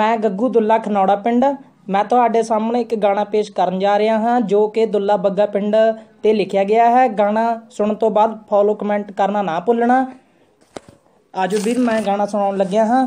ਮੈਂ ਗੱਗੂ ਦੁੱਲਾ ਖਨੌੜਾ ਪਿੰਡ ਮੈਂ ਤੁਹਾਡੇ ਸਾਹਮਣੇ ਇੱਕ ਗਾਣਾ ਪੇਸ਼ ਕਰਨ ਜਾ ਰਿਹਾ ਹਾਂ ਜੋ ਕਿ ਦੁੱਲਾ ਬੱਗਾ ਪਿੰਡ ਤੇ ਲਿਖਿਆ ਗਿਆ ਹੈ ਗਾਣਾ ਸੁਣਨ ਤੋਂ ਬਾਅਦ ਫੋਲੋ ਕਮੈਂਟ ਕਰਨਾ ਨਾ ਭੁੱਲਣਾ ਆਜੋ ਵੀਰ ਮੈਂ ਗਾਣਾ ਸੁਣਾਉਣ ਲੱਗਿਆ ਹਾਂ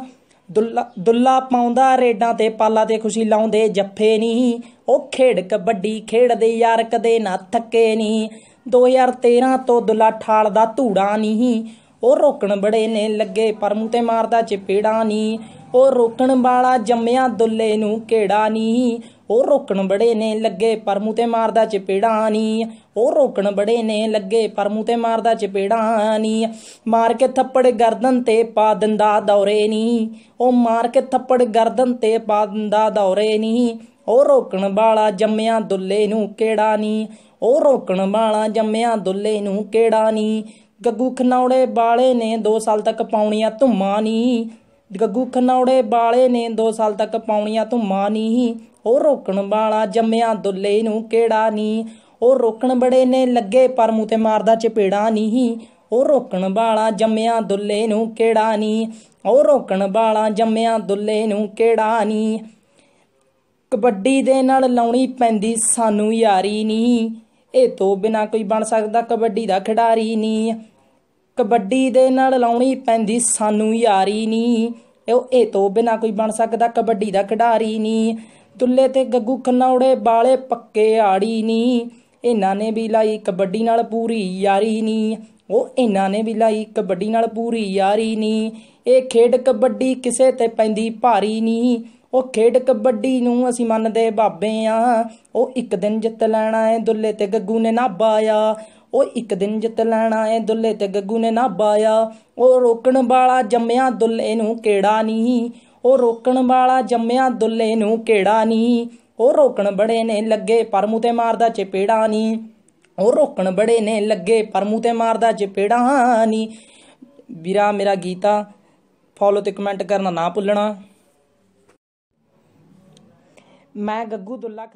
ਦੁੱਲਾ ਦੁੱਲਾ ਪਾਉਂਦਾ ਰੇਡਾਂ ਤੇ ਪਾਲਾ ਤੇ ਖੁਸ਼ੀ ਲਾਉਂਦੇ ਜੱਫੇ ਨਹੀਂ ਉਹ ਖੇਡ ਕਬੱਡੀ ਖੇਡਦੇ ਯਾਰ ਕਦੇ ਨਾ ਥੱਕੇ ਨਹੀਂ 2013 ਤੋਂ ਦੁੱਲਾ ਠਾਲ ਦਾ ਧੂੜਾ ਨਹੀਂ ਉਹ ਰੋਕਣ ਬੜੇ ਨੇ ਲੱਗੇ ਪਰ ਮੂੰਹ ਤੇ ਮਾਰਦਾ ਚਪੇੜਾ ਨਹੀਂ ਉਹ ਰੋਕਣ ਵਾਲਾ ਜੰਮਿਆ ਦੁੱਲੇ ਨੂੰ ਕਿਹੜਾ ਨਹੀਂ ਉਹ ਰੋਕਣ ਬੜੇ ਨੇ ਲੱਗੇ ਪਰ ਮੂੰ ਤੇ ਮਾਰਦਾ ਚਪੇੜਾ ਨਹੀਂ ਉਹ ਰੋਕਣ ਬੜੇ ਨੇ ਲੱਗੇ ਪਰ ਮੂੰ ਤੇ ਮਾਰਦਾ ਚਪੇੜਾ ਨਹੀਂ ਮਾਰ ਕੇ ਥੱਪੜ ਗਰਦਨ ਤੇ ਪਾ ਦਿੰਦਾ ਦੌਰੇ ਨਹੀਂ ਉਹ ਮਾਰ ਕੇ ਥੱਪੜ ਗਰਦਨ ਤੇ ਪਾ ਦਿੰਦਾ ਦੌਰੇ ਨਹੀਂ ਉਹ ਰੋਕਣ ਵਾਲਾ ਜੰਮਿਆ ਦੁੱਲੇ ਨੂੰ ਕਿਹੜਾ ਨਹੀਂ ਉਹ ਰੋਕਣ ਵਾਲਾ ਜੰਮਿਆ ਦੁੱਲੇ ਨੂੰ ਕਿਹੜਾ ਨਹੀਂ ਗੱਗੂ ਖਨੌੜੇ ਵਾਲੇ ਨੇ 2 ਸਾਲ ਤੱਕ ਪਾਉਣੀਆਂ ਧੁੰਮਾਂ ਨਹੀਂ ਗੱਗੂ ਖਨੌੜੇ ਵਾਲੇ ਨੇ 2 ਸਾਲ ਤੱਕ ਪਾਉਣੀਆਂ ਮਾਂ ਨਹੀਂ ਉਹ ਰੋਕਣ ਵਾਲਾ ਜੰਮਿਆ ਦੁੱਲੇ ਨੂੰ ਕਿਹੜਾ ਨਹੀਂ ਉਹ ਰੋਕਣ ਬੜੇ ਨੇ ਲੱਗੇ ਪਰ ਮੂੰਹ ਤੇ ਮਾਰਦਾ ਚਪੇੜਾ ਨਹੀਂ ਉਹ ਰੋਕਣ ਵਾਲਾ ਜੰਮਿਆ ਦੁੱਲੇ ਨੂੰ ਕਿਹੜਾ ਨਹੀਂ ਉਹ ਰੋਕਣ ਵਾਲਾ ਜੰਮਿਆ ਦੁੱਲੇ ਨੂੰ ਕਿਹੜਾ ਨਹੀਂ ਕਬੱਡੀ ਦੇ ਨਾਲ ਲਾਉਣੀ ਪੈਂਦੀ ਸਾਨੂੰ ਯਾਰੀ ਨਹੀਂ ਇਹ ਤੋਂ ਬਿਨਾ ਕੋਈ ਬਣ ਸਕਦਾ ਕਬੱਡੀ ਦਾ ਖਿਡਾਰੀ ਨਹੀਂ ਕਬੱਡੀ ਦੇ ਨਾਲ ਲਾਉਣੀ ਪੈਂਦੀ ਸਾਨੂੰ ਯਾਰੀ ਨਹੀਂ ਉਹ ਇਹ ਤੋਂ ਬਿਨਾ ਕੋਈ ਬਣ ਸਕਦਾ ਕਬੱਡੀ ਦਾ ਖਿਡਾਰੀ ਨਹੀਂ ਦੁੱਲੇ ਤੇ ਗੱਗੂ ਖਨੌੜੇ ਬਾਲੇ ਪੱਕੇ ਆੜੀ ਨਹੀਂ ਇਹਨਾਂ ਨੇ ਵੀ ਲਾਈ ਕਬੱਡੀ ਨਾਲ ਪੂਰੀ ਯਾਰੀ ਨਹੀਂ ਉਹ ਇਹਨਾਂ ਨੇ ਵੀ ਲਾਈ ਕਬੱਡੀ ਨਾਲ ਪੂਰੀ ਯਾਰੀ ਨਹੀਂ ਇਹ ਖੇਡ ਕਬੱਡੀ ਕਿਸੇ ਤੇ ਪੈਂਦੀ ਭਾਰੀ ਨਹੀਂ ਉਹ ਖੇਡ ਕਬੱਡੀ ਨੂੰ ਅਸੀਂ ਮੰਨਦੇ ਬਾਬੇ ਆ ਉਹ ਇੱਕ ਦਿਨ ਜਿੱਤ ਲੈਣਾ ਹੈ ਦੁੱਲੇ ਤੇ ਗੱਗੂ ਨੇ ਨਾਬਾ ਆ ਉਹ ਇੱਕ ਦਿਨ ਜਿੱਤ ਲੈਣਾ ਏ ਦੁੱਲੇ ਤੇ ਗੱਗੂ ਨੇ ਨਾ ਬਾਇਆ ਉਹ ਰੋਕਣ ਵਾਲਾ ਜੰਮਿਆ ਦੁੱਲੇ ਨੂੰ ਕਿਹੜਾ ਨਹੀਂ ਉਹ ਰੋਕਣ ਵਾਲਾ ਜੰਮਿਆ ਦੁੱਲੇ ਨੂੰ ਕਿਹੜਾ ਨਹੀਂ ਉਹ ਰੋਕਣ ਬੜੇ ਨੇ ਲੱਗੇ ਪਰ ਮੂੰਹ ਤੇ ਮਾਰਦਾ ਚਪੇੜਾ ਨਹੀਂ ਉਹ ਰੋਕਣ ਬੜੇ ਨੇ ਲੱਗੇ ਪਰ ਮੂੰਹ ਤੇ ਮਾਰਦਾ ਚਪੇੜਾ ਨਹੀਂ ਵੀਰਾ ਮੇਰਾ ਗੀਤਾ ਫੋਲੋ ਤੇ ਕਮੈਂਟ ਕਰਨਾ ਨਾ ਭੁੱਲਣਾ ਮੈਂ ਗੱਗੂ ਦੁੱਲਾ